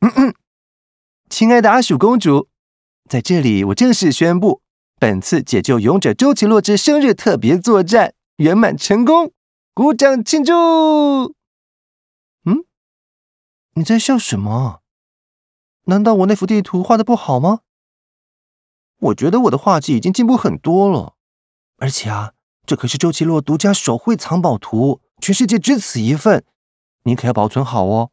嗯嗯，亲爱的阿鼠公主，在这里我正式宣布，本次解救勇者周奇洛之生日特别作战圆满成功，鼓掌庆祝！嗯，你在笑什么？难道我那幅地图画的不好吗？我觉得我的画技已经进步很多了，而且啊，这可是周奇洛独家手绘藏宝图，全世界只此一份，你可要保存好哦。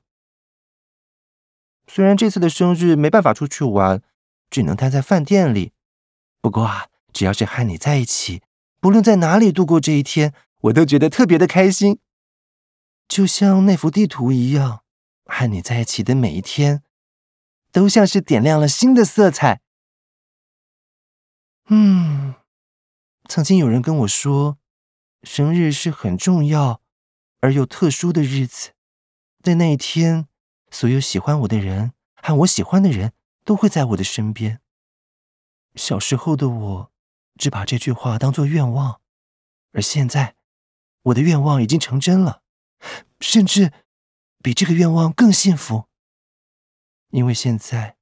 虽然这次的生日没办法出去玩，只能待在饭店里，不过啊，只要是和你在一起，不论在哪里度过这一天，我都觉得特别的开心。就像那幅地图一样，和你在一起的每一天，都像是点亮了新的色彩。嗯，曾经有人跟我说，生日是很重要而又特殊的日子，在那一天。所有喜欢我的人和我喜欢的人都会在我的身边。小时候的我，只把这句话当做愿望，而现在，我的愿望已经成真了，甚至比这个愿望更幸福。因为现在，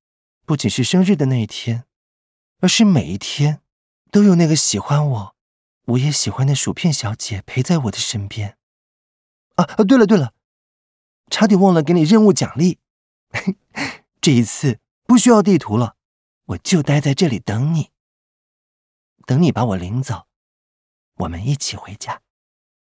不仅是生日的那一天，而是每一天，都有那个喜欢我，我也喜欢的薯片小姐陪在我的身边。啊啊，对了对了。差点忘了给你任务奖励。这一次不需要地图了，我就待在这里等你，等你把我领走，我们一起回家。